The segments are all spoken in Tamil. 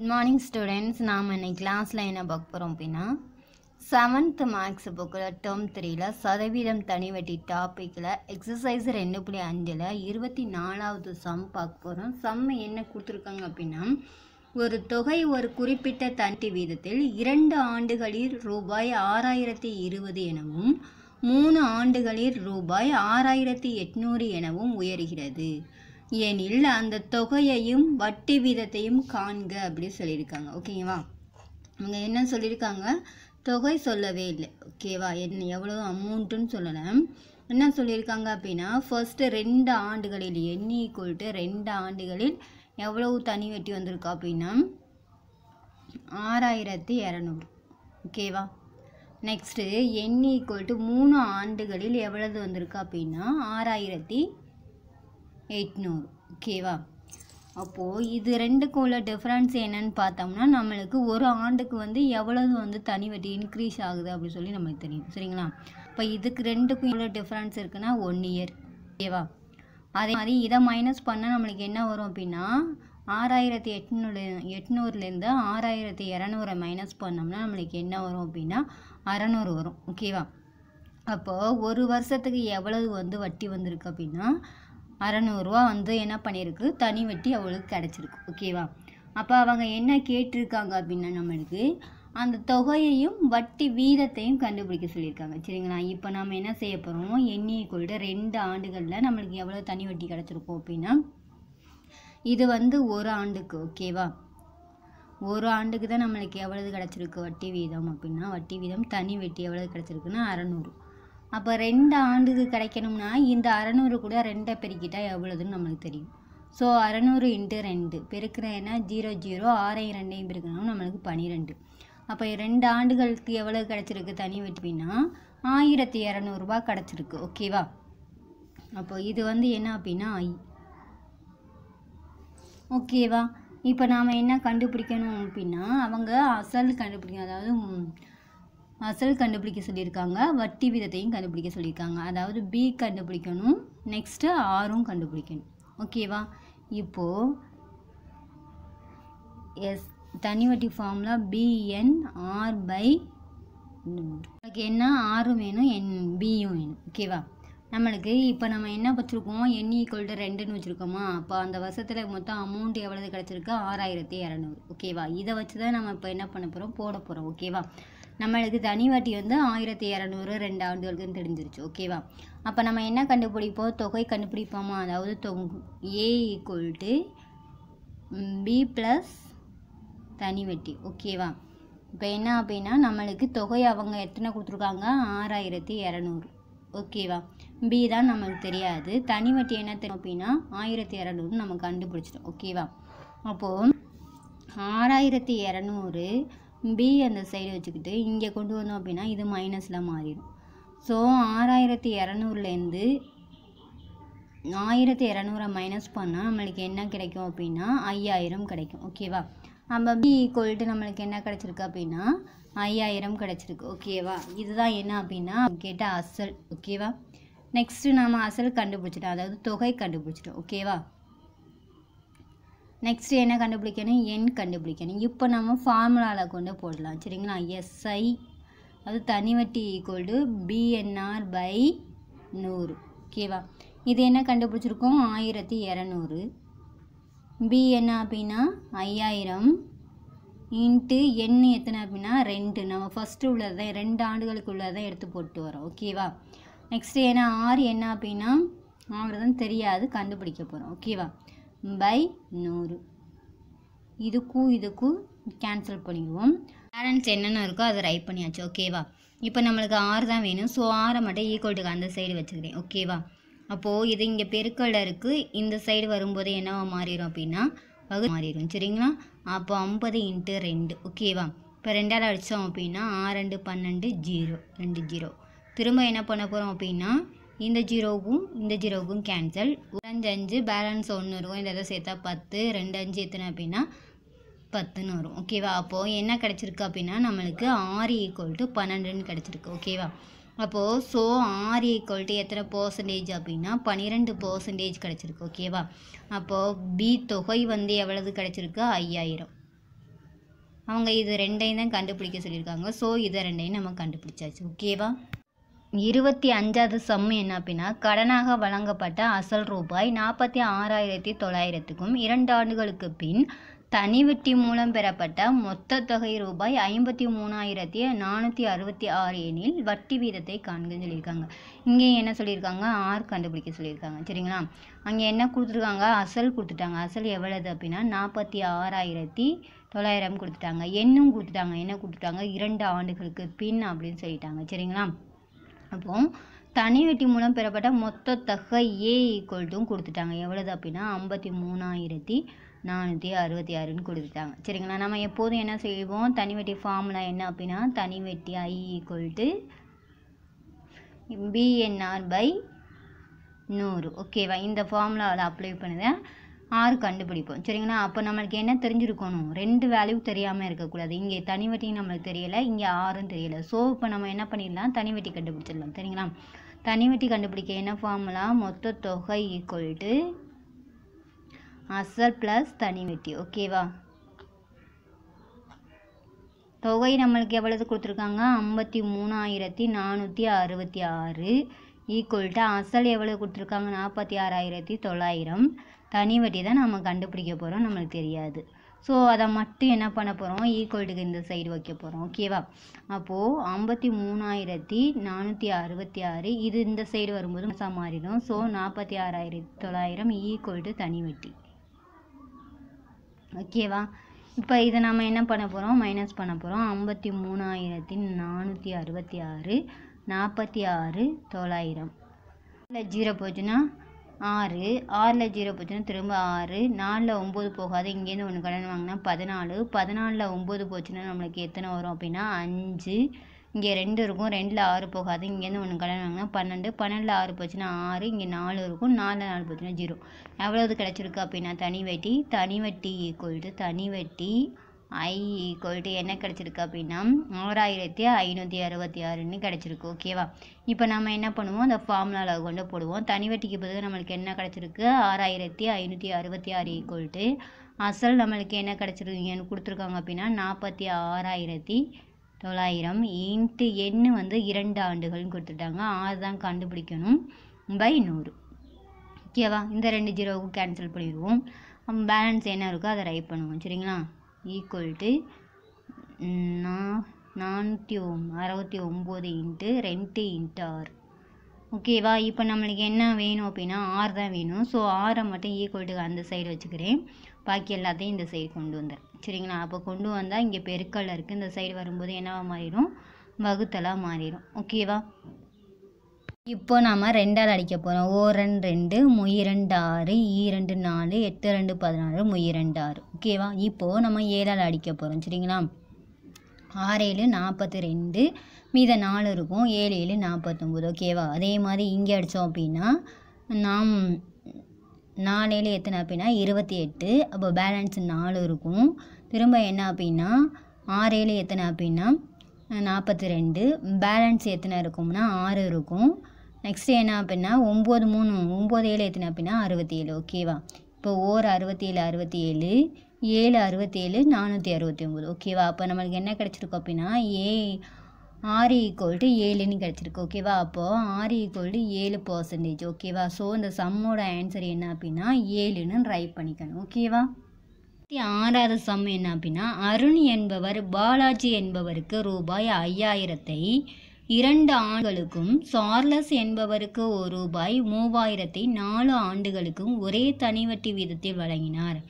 குட் மார்னிங் ஸ்டூடெண்ட்ஸ் நாம் இன்னைக்கு கிளாஸில் என்ன பார்க்க போகிறோம் அப்படின்னா செவன்த் மேக்ஸ் புக்கில் டேர்ம் த்ரீயில் சதவீதம் தனிவெட்டி டாப்பிக்கில் எக்ஸசைஸ் ரெண்டு புள்ளி அஞ்சில் இருபத்தி நாலாவது சம் பார்க்க போகிறோம் சம்மை என்ன கொடுத்துருக்காங்க அப்படின்னா ஒரு தொகை ஒரு குறிப்பிட்ட தனி வீதத்தில் இரண்டு ஆண்டுகளில் ரூபாய் ஆறாயிரத்தி இருபது எனவும் மூணு ஆண்டுகளில் ரூபாய் ஆறாயிரத்தி எட்நூறு எனவும் உயர்கிறது எனில் அந்த தொகையையும் வட்டி வீதத்தையும் காண்க அப்படி சொல்லியிருக்காங்க ஓகேவா அவங்க என்ன சொல்லியிருக்காங்க தொகை சொல்லவே இல்லை ஓகேவா என்ன எவ்வளோ அமௌண்ட்டுன்னு சொல்லலை என்ன சொல்லியிருக்காங்க அப்படின்னா ஃபர்ஸ்ட்டு ரெண்டு ஆண்டுகளில் எண்ணி கொள்ட்டு ரெண்டு ஆண்டுகளில் எவ்வளவு தனி வெட்டி வந்திருக்கா அப்படின்னா ஆறாயிரத்தி இரநூறு ஓகேவா நெக்ஸ்ட்டு எண்ணி கொள்ட்டு மூணு ஆண்டுகளில் எவ்வளவு வந்திருக்கா அப்படின்னா ஆறாயிரத்தி எட்நூறு ஓகேவா அப்போது இது ரெண்டுக்கும் உள்ள டிஃப்ரென்ஸ் என்னன்னு பார்த்தோம்னா நம்மளுக்கு ஒரு ஆண்டுக்கு வந்து எவ்வளவு வந்து தனி வட்டி இன்க்ரீஸ் ஆகுது அப்படின்னு சொல்லி நமக்கு தெரியும் சரிங்களா இப்போ இதுக்கு ரெண்டுக்கும் எவ்வளோ டிஃப்ரென்ஸ் இருக்குன்னா ஒன் இயர் ஓகேவா அதே மாதிரி இதை மைனஸ் பண்ணால் நம்மளுக்கு என்ன வரும் அப்படின்னா ஆறாயிரத்தி எட்நூறு எட்நூறுலேருந்து ஆறாயிரத்தி இரநூறை மைனஸ் பண்ணோம்னா நம்மளுக்கு என்ன வரும் அப்படின்னா அறநூறு வரும் ஓகேவா அப்போது ஒரு வருஷத்துக்கு எவ்வளவு வந்து வட்டி வந்திருக்கு அப்படின்னா அறநூறுரூவா வந்து என்ன பண்ணியிருக்கு தனி வட்டி அவளுக்கு கிடச்சிருக்கு ஓகேவா அப்போ அவங்க என்ன கேட்டிருக்காங்க அப்படின்னா நம்மளுக்கு அந்த தொகையையும் வட்டி வீதத்தையும் கண்டுபிடிக்க சொல்லியிருக்காங்க சரிங்களா இப்போ நம்ம என்ன செய்ய போகிறோம் எண்ணியை கொள்கிட்ட e ரெண்டு ஆண்டுகளில் நம்மளுக்கு எவ்வளோ தனி வட்டி கிடச்சிருக்கும் அப்படின்னா இது வந்து ஒரு ஆண்டுக்கு ஓகேவா ஒரு ஆண்டுக்கு தான் நம்மளுக்கு எவ்வளவு கிடச்சிருக்கு வட்டி வீதம் அப்படின்னா வட்டி வீதம் தனி வட்டி எவ்வளவு கிடச்சிருக்குன்னா அறநூறு அப்போ ரெண்டு ஆண்டுக்கு கிடைக்கணும்னா இந்த அறநூறு கூட ரெண்டை பெருக்கிட்டால் எவ்வளோதுன்னு நம்மளுக்கு தெரியும் ஸோ அறநூறு இன்ட்டு ரெண்டு பெருக்கிறேன்னா ஜீரோ ஜீரோ ஆறையும் ரெண்டையும் பெருக்கணும் நம்மளுக்கு பனிரெண்டு அப்போ ரெண்டு ஆண்டுகளுக்கு எவ்வளோ கிடச்சிருக்கு தனி வெட்டுப்பின்னா ஆயிரத்தி இரநூறுபா கிடச்சிருக்கு ஓகேவா அப்போ இது வந்து என்ன அப்படின்னா ஐ ஓகேவா இப்போ நாம் என்ன கண்டுபிடிக்கணும் அப்படின்னா அவங்க அசல் கண்டுபிடிக்கணும் அதாவது அசல் கண்டுபிடிக்க சொல்லியிருக்காங்க வட்டி விதத்தையும் கண்டுபிடிக்க சொல்லியிருக்காங்க அதாவது பி கண்டுபிடிக்கணும் நெக்ஸ்ட்டு ஆரும் கண்டுபிடிக்கணும் ஓகேவா இப்போது எஸ் தனி வட்டி ஃபார்மில் பிஎன் ஆர் பை நமக்கு என்ன ஆறும் வேணும் என் பியும் வேணும் ஓகேவா நம்மளுக்கு இப்போ நம்ம என்ன வச்சுருக்கோம் என் ஈக்குவல் டு ரெண்டுன்னு வச்சுருக்கோமா அப்போ அந்த வருஷத்தில் மொத்தம் அமௌண்ட் எவ்வளவு கிடச்சிருக்கு ஆறாயிரத்தி இரநூறு ஓகேவா இதை வச்சு தான் நம்ம இப்போ என்ன பண்ண போகிறோம் போட போகிறோம் ஓகேவா நம்மளுக்கு தனி வட்டி வந்து ஆயிரத்தி இரநூறு ரெண்டு ஆண்டுகளுக்குன்னு தெரிஞ்சிருச்சு ஓகேவா அப்போ நம்ம என்ன கண்டுபிடிப்போம் தொகை கண்டுபிடிப்போமா அதாவது தொ A equal to P plus தனி வட்டி ஓகேவா இப்போ என்ன அப்படின்னா நம்மளுக்கு தொகை அவங்க எத்தனை கொடுத்துருக்காங்க ஆறாயிரத்தி இரநூறு ஓகேவா பி தான் நம்மளுக்கு தெரியாது தனி வட்டி என்ன தெரியும் அப்படின்னா ஆயிரத்தி இரநூறு நம்ம கண்டுபிடிச்சிடும் ஓகேவா அப்போது ஆறாயிரத்தி இரநூறு பி அந்த சைடு வச்சுக்கிட்டு இங்கே கொண்டு வந்தோம் அப்படின்னா இது மைனஸில் மாறிடும் ஸோ ஆறாயிரத்தி இரநூறுலேருந்து ஆயிரத்தி இரநூறை மைனஸ் பண்ணால் நம்மளுக்கு என்ன கிடைக்கும் அப்படின்னா ஐயாயிரம் கிடைக்கும் ஓகேவா நம்ம பி ஈக்குவல்ட்டு நம்மளுக்கு என்ன கிடச்சிருக்கு அப்படின்னா ஐயாயிரம் கிடச்சிருக்கு ஓகேவா இதுதான் என்ன அப்படின்னா கேட்ட அசல் ஓகேவா நெக்ஸ்ட்டு நம்ம அசல் கண்டுபிடிச்சிட்டோம் அதாவது தொகை கண்டுபிடிச்சிட்டோம் ஓகேவா நெக்ஸ்ட் என்ன கண்டுபிடிக்கணும் எண் கண்டுபிடிக்கணும் இப்போ நம்ம ஃபார்முலாவில் கொண்டு போடலாம் சரிங்களா எஸ்ஐ அது தனிவட்டி ஈக்குவல் டு பிஎன்ஆர் பை நூறு ஓகேவா இது என்ன கண்டுபிடிச்சிருக்கோம் ஆயிரத்தி இரநூறு என்ன அப்படின்னா ஐயாயிரம் இன்ட்டு எண் எத்தனை அப்படின்னா ரெண்டு நம்ம ஃபஸ்ட்டு உள்ளது தான் ரெண்டு ஆண்டுகளுக்கு உள்ளதான் எடுத்து போட்டு வரோம் ஓகேவா நெக்ஸ்ட்டு ஏன்னா ஆறு என்ன அப்படின்னா ஆறு தான் தெரியாது கண்டுபிடிக்க போகிறோம் ஓகேவா பை நூறு இதுக்கும் இதுக்கும் கேன்சல் பண்ணிடுவோம் பேலன்ஸ் என்னென்ன இருக்கோ அதை ரைட் பண்ணியாச்சு ஓகேவா இப்போ நம்மளுக்கு ஆறு தான் வேணும் ஸோ ஆறை மட்டும் ஈக்குவல்ட்டுக்கு அந்த சைடு வச்சுக்கிறேன் ஓகேவா அப்போது இது இங்கே பெருக்கலில் இருக்குது இந்த சைடு வரும்போது என்னவா மாறிடும் அப்படின்னா வகு மாறிடும் சரிங்களா அப்போ ஐம்பது இன்ட்டு ரெண்டு ஓகேவா இப்போ ரெண்டால் அடித்தோம் அப்படின்னா ஆறு ரெண்டு பன்னெண்டு ஜீரோ ரெண்டு ஜீரோ திரும்ப என்ன பண்ண போகிறோம் அப்படின்னா இந்த ஜீரோவும் இந்த ஜீரோவுக்கும் கேன்சல் அஞ்சு அஞ்சு பேலன்ஸ் ஒன்று இருக்கும் இந்த இதை சேர்த்தா பத்து ரெண்டு அஞ்சு எத்தனை அப்படின்னா பத்துன்னு வரும் ஓகேவா அப்போது என்ன கிடச்சிருக்கு அப்படின்னா நம்மளுக்கு ஆறு ஈக்குவல் டு பன்னெண்டுன்னு கிடச்சிருக்கு ஓகேவா அப்போது so R equal e to எத்தனை பர்சன்டேஜ் அப்படின்னா பன்னிரெண்டு பர்சன்டேஜ் கிடச்சிருக்கு ஓகேவா அப்போது பி தொகை வந்து எவ்வளவு கிடச்சிருக்கு ஐயாயிரம் அவங்க இது ரெண்டையும் தான் கண்டுபிடிக்க சொல்லியிருக்காங்க ஸோ இதை ரெண்டையும் நம்ம கண்டுபிடிச்சாச்சு ஓகேவா இருபத்தி அஞ்சாவது சம்மு என்ன அப்படின்னா கடனாக வழங்கப்பட்ட அசல் ரூபாய் நாற்பத்தி ஆறாயிரத்தி தொள்ளாயிரத்துக்கும் இரண்டு ஆண்டுகளுக்கு பின் தனிவெட்டி மூலம் பெறப்பட்ட மொத்த தொகை ரூபாய் ஐம்பத்தி மூணாயிரத்தி நானூற்றி அறுபத்தி ஆறு எனில் வட்டி வீதத்தை காண்கன்னு சொல்லியிருக்காங்க இங்கே என்ன சொல்லியிருக்காங்க ஆர் கண்டுபிடிக்க சொல்லியிருக்காங்க சரிங்களா அங்கே என்ன கொடுத்துருக்காங்க அசல் கொடுத்துட்டாங்க அசல் எவ்வளவு அப்படின்னா நாற்பத்தி ஆறாயிரத்தி தொள்ளாயிரம் கொடுத்துட்டாங்க என்னும் கொடுத்துட்டாங்க என்ன கொடுத்துட்டாங்க இரண்டு ஆண்டுகளுக்கு பின் அப்படின்னு சொல்லிட்டாங்க சரிங்களா அப்போது தனி வெட்டி மூலம் பெறப்பட்ட மொத்த தகை ஏ ஈக்குவல்ட்டும் கொடுத்துட்டாங்க எவ்வளவு அப்படின்னா ஐம்பத்தி மூணாயிரத்தி நானூற்றி அறுபத்தி ஆறுன்னு கொடுத்துட்டாங்க சரிங்களா நம்ம எப்போதும் என்ன செய்வோம் தனி வெட்டி ஃபார்முலா என்ன அப்படின்னா தனி வெட்டி ஐ ஈக்குவல்ட்டு பிஎன்ஆர் பை நூறு ஓகேவா இந்த ஃபார்முலாவில் அப்ளை பண்ணுதேன் ஆறு கண்டுபிடிப்போம் சரிங்களா அப்போ நம்மளுக்கு என்ன தெரிஞ்சிருக்கணும் ரெண்டு வேல்யூ தெரியாமல் இருக்கக்கூடாது இங்கே தனி நம்மளுக்கு தெரியலை இங்கே ஆறும் தெரியலை ஸோ இப்போ நம்ம என்ன பண்ணிடலாம் தனி வட்டி கண்டுபிடிச்சிடலாம் சரிங்களா தனி வட்டி கண்டுபிடிக்க என்ன ஃபார்முலா மொத்த தொகை ஈக்குவல்ட்டு அசல் ப்ளஸ் தனிவட்டி ஓகேவா தொகை நம்மளுக்கு எவ்வளவு கொடுத்துருக்காங்க ஐம்பத்தி மூணாயிரத்தி நானூற்றி அறுபத்தி ஆறு ஈக்குவல்ட்டு அசல் எவ்வளவு கொடுத்துருக்காங்க நாற்பத்தி ஆறாயிரத்தி தொள்ளாயிரம் தனி வட்டி தான் நம்ம கண்டுபிடிக்க போகிறோம் நம்மளுக்கு தெரியாது ஸோ அதை மட்டும் என்ன பண்ண போகிறோம் ஈக்குவல்ட்டுக்கு இந்த சைடு வைக்க போகிறோம் ஓகேவா அப்போது ஐம்பத்தி மூணாயிரத்தி நானூற்றி அறுபத்தி ஆறு இது இந்த சைடு வரும்போது மசா மாறிடும் ஸோ நாற்பத்தி ஆறாயிரத்தி தொள்ளாயிரம் ஈக்குவல் தனி வட்டி ஓகேவா இப்போ இதை நம்ம என்ன பண்ண போகிறோம் மைனஸ் பண்ண போகிறோம் ஐம்பத்தி மூணாயிரத்தி நானூற்றி அறுபத்தி ஆறு நாற்பத்தி ஆறு தொள்ளாயிரம் இல்லை ஜீரோ போச்சுன்னா ஆறு ஆறில் ஜீரோ போச்சுன்னா திரும்ப ஆறு நாலில் ஒம்பது போகாது இங்கேருந்து ஒன்று கடன் வாங்கினா பதினாலு பதினாலில் ஒம்பது போச்சுன்னா நம்மளுக்கு எத்தனை வரும் அப்படின்னா அஞ்சு இங்கே ரெண்டு இருக்கும் ரெண்டில் ஆறு போகாது இங்கேருந்து ஒன்று கடன் வாங்கினா பன்னெண்டு பன்னெண்டில் ஆறு போச்சுன்னா ஆறு இங்கே நாலு இருக்கும் நாலில் நாலு போச்சுன்னா ஜீரோ எவ்வளவு கிடச்சிருக்கு அப்படின்னா தனி வட்டி தனி வட்டி ஈக்குவல் டு தனி வட்டி ஐ ஈக்குவல்ட்டு என்ன கிடச்சிருக்கு அப்படின்னா ஆறாயிரத்தி ஐநூற்றி அறுபத்தி ஆறுன்னு கிடச்சிருக்கு ஓகேவா இப்போ நம்ம என்ன பண்ணுவோம் அந்த ஃபார்முலாவில் கொண்டு போடுவோம் தனிவட்டிக்கு பதிலாக நம்மளுக்கு என்ன கிடச்சிருக்கு ஆறாயிரத்தி ஐநூற்றி அறுபத்தி ஆறு ஈக்குவல்ட்டு அசல் நம்மளுக்கு என்ன கிடச்சிருக்கீங்கன்னு கொடுத்துருக்காங்க அப்படின்னா நாற்பத்தி ஆறாயிரத்தி தொள்ளாயிரம் இன்ட்டு எண்ணு வந்து இரண்டு ஆண்டுகள்னு கொடுத்துட்டாங்க ஆறு தான் கண்டுபிடிக்கணும் பை நூறு ஓகேவா இந்த ரெண்டு ஜீரோவுக்கும் கேன்சல் பண்ணிடுவோம் பேலன்ஸ் என்ன இருக்கோ அதை ரைட் பண்ணுவோம் சரிங்களா ஈக்குவல் டு நானூற்றி ஒம் அறுபத்தி ஒம்பது இன்ட்டு ரெண்டு இன்ட்டு ஆர் ஓகேவா இப்போ நம்மளுக்கு என்ன வேணும் அப்படின்னா ஆறு தான் வேணும் ஸோ ஆரை மட்டும் ஈக்குவல் டு அந்த சைடு வச்சுக்கிறேன் பாக்கி எல்லாத்தையும் இந்த சைடு கொண்டு வந்துடும் சரிங்களா அப்போ கொண்டு வந்தால் இங்கே பெருக்கல் இருக்குது இந்த சைடு வரும்போது என்னவாக மாறிடும் வகுத்தலாக மாறிடும் ஓகேவா இப்போ நாம் ரெண்டால் அடிக்க போகிறோம் ஓரன் ரெண்டு ரெண்டு ஆறு ரெண்டு நாலு எட்டு ரெண்டு பதினாறு ரெண்டு ஆறு ஓகேவா இப்போது நம்ம ஏழால் அடிக்க போகிறோம் சரிங்களா ஆறு ஏழு நாற்பத்தி ரெண்டு மீத நாலு இருக்கும் ஏழு ஏழு நாற்பத்தொம்பது ஓகேவா அதே மாதிரி இங்கே அடித்தோம் அப்படின்னா நாம் நாலு ஏழு எத்தனை அப்படின்னா இருபத்தி எட்டு அப்போ பேலன்ஸ் நாலு இருக்கும் திரும்ப என்ன அப்படின்னா ஆறு ஏழு எத்தனை அப்படின்னா நாற்பத்தி ரெண்டு பேலன்ஸ் எத்தனை இருக்கும்னா ஆறு இருக்கும் நெக்ஸ்ட் என்ன அப்படின்னா ஒம்பது மூணு ஒம்பது ஏழு எத்தனை அப்படின்னா அறுபத்தி ஏழு ஓகேவா இப்போ ஓர் அறுபத்தி ஏழு அறுபத்தி ஏழு ஏழு அறுபத்தி ஏழு நானூற்றி அறுபத்தி ஒம்பது ஓகேவா அப்போ நம்மளுக்கு என்ன கிடச்சிருக்கு அப்படின்னா ஏ ஆறு ஈக்குவல் டு ஏழுன்னு கிடச்சிருக்கு ஓகேவா அப்போது ஆறு ஈக்குவல் டு ஏழு பர்சன்டேஜ் ஓகேவா ஸோ இந்த சம்மோட ஆன்சர் என்ன அப்படின்னா ஏழுன்னு ரைட் பண்ணிக்கணும் ஓகேவா ஆறாவது சம் என்ன அப்படின்னா அருண் என்பவர் பாலாஜி என்பவருக்கு ரூபாய் ஐயாயிரத்தை இரண்டு ஆண்டுகளுக்கும் சார்லஸ் என்பவருக்கு ஒரு ரூபாய் மூவாயிரத்தை நாலு ஆண்டுகளுக்கும் ஒரே தனிவட்டி வீதத்தில் வழங்கினார்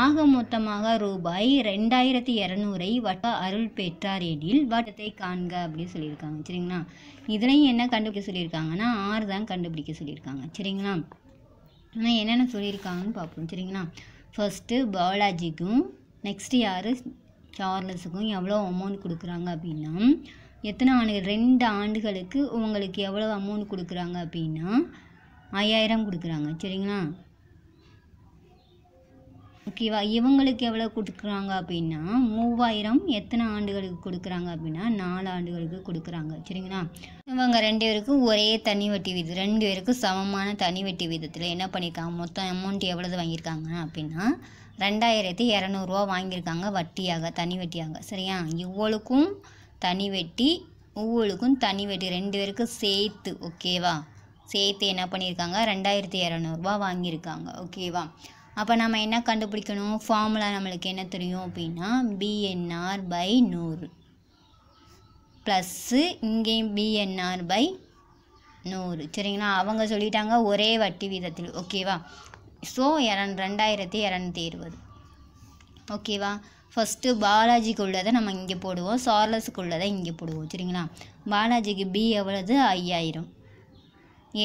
ஆக மொத்தமாக ரூபாய் ரெண்டாயிரத்தி இரநூறை வட்ட அருள் பெற்றார் எனில் வட்டத்தை காண்க அப்படின்னு சொல்லியிருக்காங்க சரிங்களா இதுலையும் என்ன கண்டுபிடிக்க சொல்லியிருக்காங்கன்னா ஆறு தான் கண்டுபிடிக்க சொல்லியிருக்காங்க சரிங்களா ஆனால் என்னென்ன சொல்லியிருக்காங்கன்னு பார்ப்போம் சரிங்களா ஃபஸ்ட்டு பாலாஜிக்கும் நெக்ஸ்ட்டு யார் சார்லஸுக்கும் எவ்வளோ அமௌண்ட் கொடுக்குறாங்க அப்படின்னா எத்தனை ஆண்டுகள் ரெண்டு ஆண்டுகளுக்கு உங்களுக்கு எவ்வளோ அமௌண்ட் கொடுக்குறாங்க அப்படின்னா ஐயாயிரம் கொடுக்குறாங்க சரிங்களா ஓகேவா இவங்களுக்கு எவ்வளோ கொடுக்குறாங்க அப்படின்னா மூவாயிரம் எத்தனை ஆண்டுகளுக்கு கொடுக்குறாங்க அப்படின்னா நாலு ஆண்டுகளுக்கு கொடுக்குறாங்க சரிங்களா இவங்க ரெண்டு பேருக்கும் ஒரே தனி வட்டி வீதம் ரெண்டு பேருக்கும் சமமான தனி வட்டி வீதத்தில் என்ன பண்ணியிருக்காங்க மொத்தம் அமௌண்ட் எவ்வளவு வாங்கியிருக்காங்க அப்படின்னா ரெண்டாயிரத்தி இரநூறுவா வாங்கியிருக்காங்க வட்டியாக தனி வட்டியாக சரியா இவ்வளோக்கும் தனி வெட்டி ஒவ்வொழுக்கும் தனி வெட்டி ரெண்டு பேருக்கும் சேர்த்து ஓகேவா சேர்த்து என்ன பண்ணியிருக்காங்க ரெண்டாயிரத்தி இரநூறுபா வாங்கியிருக்காங்க ஓகேவா அப்போ நம்ம என்ன கண்டுபிடிக்கணும் ஃபார்முலா நம்மளுக்கு என்ன தெரியும் அப்படின்னா பிஎன்ஆர் பை நூறு ப்ளஸ்ஸு இங்கேயும் பிஎன்ஆர் பை நூறு சரிங்களா அவங்க சொல்லிட்டாங்க ஒரே வட்டி வீதத்தில் ஓகேவா ஸோ இரந் ரெண்டாயிரத்தி இரநூத்தி இருபது ஓகேவா ஃபஸ்ட்டு பாலாஜிக்கு உள்ளதை நம்ம இங்கே போடுவோம் சார்லஸுக்கு உள்ளதை இங்கே போடுவோம் சரிங்களா பாலாஜிக்கு பி எவ்வளவு ஐயாயிரம்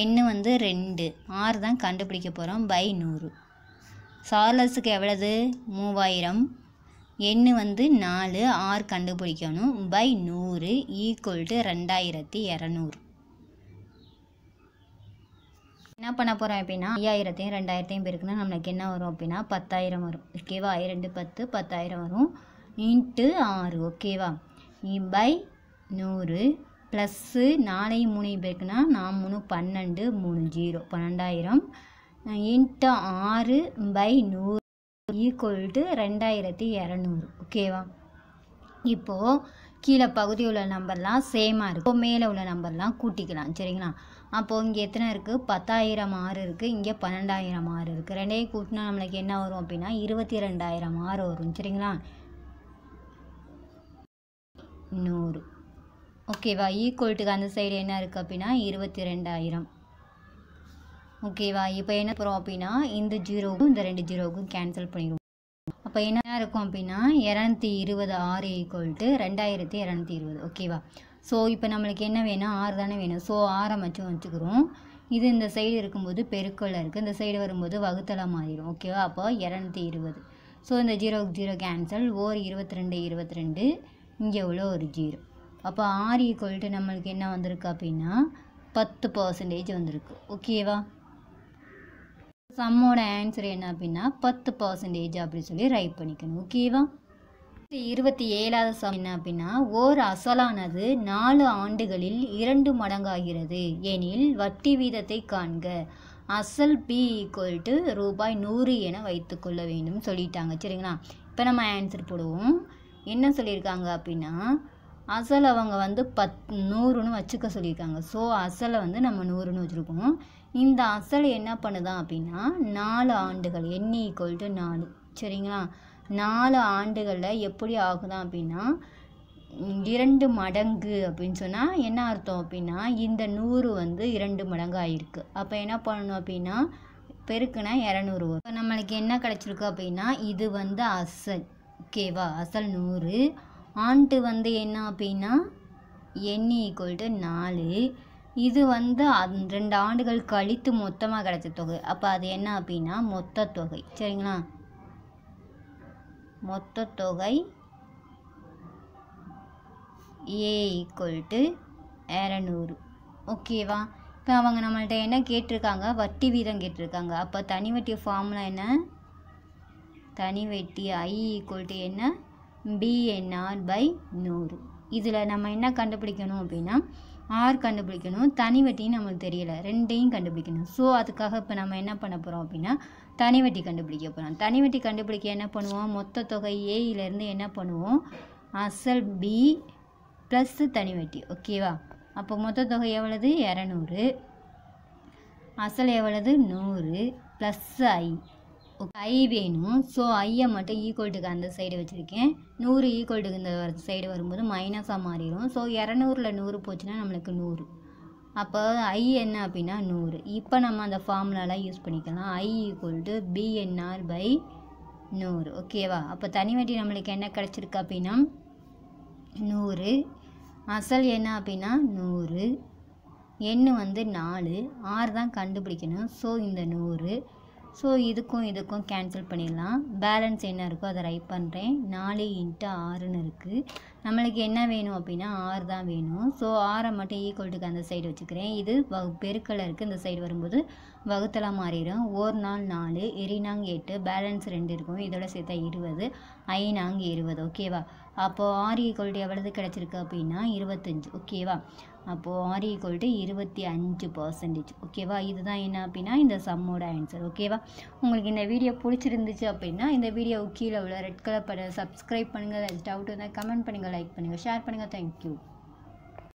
எண்ணு வந்து ரெண்டு ஆறு தான் கண்டுபிடிக்க போகிறோம் பை நூறு சார்லஸுக்கு எவ்வளவு மூவாயிரம் எண்ணு வந்து நாலு ஆறு கண்டுபிடிக்கணும் பை நூறு ஈக்குவல் டு ரெண்டாயிரத்தி இரநூறு என்ன பண்ண போகிறோம் அப்படின்னா ஐயாயிரத்தையும் ரெண்டாயிரத்தையும் பெருக்குன்னா நம்மளுக்கு என்ன வரும் அப்படின்னா பத்தாயிரம் வரும் ஓகேவா ரெண்டு பத்து பத்தாயிரம் வரும் இன்ட்டு ஆறு ஓகேவா பை நூறு ப்ளஸ்ஸு நாலையும் மூணையும் பேருக்குன்னா நான் மூணு பன்னெண்டு மூணு ஜீரோ பன்னெண்டாயிரம் இன்ட்டு ஆறு பை நூறு ஈக்குவல் ரெண்டாயிரத்தி இரநூறு ஓகேவா இப்போது கீழே பகுதி உள்ள நம்பர்லாம் சேமாக இருக்கும் மேலே உள்ள நம்பர்லாம் கூட்டிக்கலாம் சரிங்களா அப்போது இங்கே எத்தனை இருக்குது பத்தாயிரம் ஆறு இருக்குது இங்கே பன்னெண்டாயிரம் ஆறு இருக்குது ரெண்டையும் கூட்டினா நம்மளுக்கு என்ன வரும் அப்படின்னா இருபத்தி ரெண்டாயிரம் ஆறு வரும் சரிங்களா நூறு ஓகேவா ஈக்குவல்ட்டுக்கு அந்த சைடு என்ன இருக்குது அப்படின்னா இருபத்தி ரெண்டாயிரம் ஓகேவா இப்போ என்ன போகிறோம் அப்படின்னா இந்த ஜீரோவுக்கும் இந்த ரெண்டு ஜீரோவுக்கும் கேன்சல் பண்ணிடுவோம் அப்போ என்ன இருக்கும் அப்படின்னா இரநூத்தி இருபது ஆறு ஈக்குவல்ட்டு ரெண்டாயிரத்தி இரநூத்தி இருபது ஓகேவா ஸோ இப்போ நம்மளுக்கு என்ன வேணும் ஆறு தானே வேணும் ஸோ ஆறை மட்டும் வச்சுக்கிறோம் இது இந்த சைடு இருக்கும்போது பெருக்கல் இருக்குது இந்த சைடு வரும்போது வகுத்தலாக மாறிடும் ஓகேவா அப்போ இரநூத்தி இருபது ஸோ இந்த ஜீரோ ஜீரோ கேன்சல் ஓர் இருபத்தி ரெண்டு இருபத்தி ரெண்டு இங்கே உள்ள ஒரு ஜீரோ அப்போ ஆறு ஈக்குவல்ட்டு நம்மளுக்கு என்ன வந்திருக்கு அப்படின்னா பத்து பர்சன்டேஜ் வந்திருக்கு ஓகேவா சம்மோட ஆன்சர் என்ன அப்படின்னா பத்து பர்சன்டேஜ் அப்படின்னு சொல்லி ரைட் பண்ணிக்கணும் ஓகேவா இருபத்தி ஏழாவது சம் என்ன அப்படின்னா ஓர் அசலானது நாலு ஆண்டுகளில் இரண்டு மடங்காகிறது எனில் வட்டி வீதத்தை காண்க அசல் பி ஈக்குவல் டு ரூபாய் நூறு என வைத்துக்கொள்ள வேண்டும் சொல்லிட்டாங்க சரிங்களா இப்போ நம்ம ஆன்சர் போடுவோம் என்ன சொல்லியிருக்காங்க அப்படின்னா அசல் அவங்க வந்து பத் நூறுன்னு வச்சுக்க சொல்லியிருக்காங்க ஸோ அசலை வந்து நம்ம நூறுன்னு வச்சுருக்கோம் இந்த அசல் என்ன பண்ணுதான் அப்படின்னா நாலு ஆண்டுகள் எண்ணி ஈக்குவல் டு நாலு சரிங்களா நாலு ஆண்டுகளில் எப்படி ஆகுதான் அப்படின்னா இரண்டு மடங்கு அப்படின்னு சொன்னால் என்ன அர்த்தம் அப்படின்னா இந்த நூறு வந்து இரண்டு மடங்கு ஆகிருக்கு அப்போ என்ன பண்ணணும் அப்படின்னா பெருக்குனா இரநூறு வரும் இப்போ நம்மளுக்கு என்ன கிடச்சிருக்கு அப்படின்னா இது வந்து அசல் ஓகேவா அசல் நூறு ஆண்டு வந்து என்ன அப்படின்னா எண்ணி ஈக்குவல் டு நாலு இது வந்து அந் ரெண்டு ஆண்டுகள் கழித்து மொத்தமாக கிடைச்ச தொகை அப்போ அது என்ன அப்படின்னா மொத்த தொகை சரிங்களா மொத்த தொகை ஏ ஈக்குவல் டு இரநூறு ஓகேவா இப்போ அவங்க நம்மள்ட்ட என்ன கேட்டிருக்காங்க வட்டி வீதம் கேட்டிருக்காங்க அப்போ தனி வட்டி ஃபார்முலா என்ன தனி வெட்டி ஐ ஈக்குவல் டு என்ன பிஎன்ஆர் பை நூறு இதில் நம்ம என்ன கண்டுபிடிக்கணும் அப்படின்னா ஆர் கண்டுபிடிக்கணும் தனி வட்டின்னு நம்மளுக்கு தெரியல ரெண்டையும் கண்டுபிடிக்கணும் ஸோ அதுக்காக இப்போ நம்ம என்ன பண்ண போகிறோம் அப்படின்னா தனி வட்டி கண்டுபிடிக்க போகிறோம் தனி வட்டி கண்டுபிடிக்க என்ன பண்ணுவோம் மொத்த தொகை ஏயிலேருந்து என்ன பண்ணுவோம் அசல் பி ப்ளஸ்ஸு தனி வட்டி ஓகேவா அப்போ மொத்த தொகை எவ்வளவு இரநூறு அசல் எவ்வளவு நூறு ப்ளஸ் ஐ ஐ வேணும் ஸோ ஐயை மட்டும் ஈக்குவல்ட்டுக்கு அந்த சைடு வச்சுருக்கேன் நூறு ஈக்குவல்ட்டுக்கு இந்த சைடு வரும்போது மைனஸாக மாறிடும் ஸோ இரநூறில் நூறு போச்சுன்னா நம்மளுக்கு நூறு அப்போ ஐ என்ன அப்படின்னா நூறு இப்போ நம்ம அந்த ஃபார்முலாலாம் யூஸ் பண்ணிக்கலாம் I equal to PNR by நூறு ஓகேவா அப்போ தனிவட்டி நம்மளுக்கு என்ன கிடச்சிருக்கு அப்படின்னா நூறு அசல் என்ன அப்படின்னா நூறு எண்ணு வந்து நாலு ஆறு தான் கண்டுபிடிக்கணும் ஸோ இந்த நூறு ஸோ இதுக்கும் இதுக்கும் கேன்சல் பண்ணிடலாம் பேலன்ஸ் என்ன இருக்கோ அதை ரைட் பண்ணுறேன் நாலு இன்ட்டு ஆறுன்னு இருக்குது நம்மளுக்கு என்ன வேணும் அப்படின்னா ஆறு தான் வேணும் ஸோ ஆறை மட்டும் ஈக்குவல்ட்டுக்கு அந்த சைடு வச்சுக்கிறேன் இது வகு பெருக்கில் இருக்குது இந்த சைடு வரும்போது வகுத்தலாக மாறிடும் ஒரு நாள் நாலு எரிநாங் எட்டு பேலன்ஸ் ரெண்டு இருக்கும் இதோட சேர்த்தா இருபது ஐநாங் இருபது ஓகேவா அப்போது ஆர் ஈக்குவல் எவ்வளவு கிடச்சிருக்கு அப்படின்னா இருபத்தஞ்சு ஓகேவா அப்போது ஆர் ஈக்குவல் இருபத்தி அஞ்சு பர்சன்டேஜ் ஓகேவா இதுதான் என்ன அப்படின்னா இந்த சம்மோட ஆன்சர் ஓகேவா உங்களுக்கு இந்த வீடியோ பிடிச்சிருந்துச்சு அப்படின்னா இந்த வீடியோ கீழே உள்ள ரெட் கலர் பட சப்ஸ்கிரைப் பண்ணுங்கள் டவுட் இருந்தால் கமெண்ட் பண்ணுங்கள் லைக் பண்ணுங்கள் ஷேர் பண்ணுங்கள் தேங்க்யூ